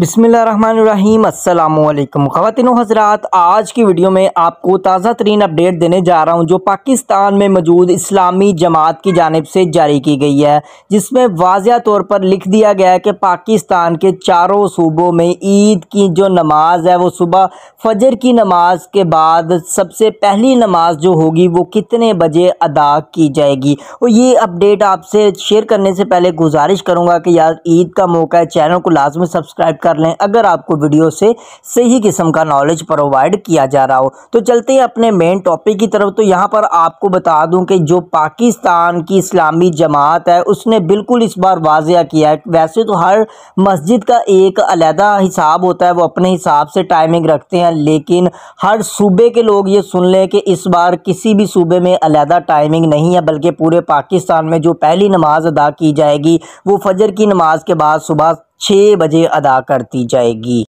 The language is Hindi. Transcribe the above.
बिसमीम अल्लाम ख़वान हजरात आज की वीडियो में आपको ताज़ा तरीन अपडेट देने जा रहा हूँ जो पाकिस्तान में मौजूद इस्लामी जमात की जानब से जारी की गई है जिसमें वाज तौर पर लिख दिया गया है कि पाकिस्तान के चारों सूबों में ईद की जो नमाज है वो सुबह फजर की नमाज के बाद सबसे पहली नमाज जो होगी वो कितने बजे अदा की जाएगी और ये अपडेट आपसे शेयर करने से पहले गुजारिश करूँगा कि यार ईद का मौका है चैनल को लाजमी सब्सक्राइब कर लें अगर आपको वीडियो से सही किस्म का नॉलेज प्रोवाइड किया जा रहा हो तो चलते हैं अपने मेन टॉपिक की तरफ तो यहाँ पर आपको बता दूँ कि जो पाकिस्तान की इस्लामी जमात है उसने बिल्कुल इस बार वाजिया किया है वैसे तो हर मस्जिद का एक अलहदा हिसाब होता है वो अपने हिसाब से टाइमिंग रखते हैं लेकिन हर सूबे के लोग ये सुन लें कि इस बार किसी भी सूबे में अलहदा टाइमिंग नहीं है बल्कि पूरे पाकिस्तान में जो पहली नमाज़ अदा की जाएगी वो फजर की नमाज़ के बाद सुबह छः बजे अदा करती जाएगी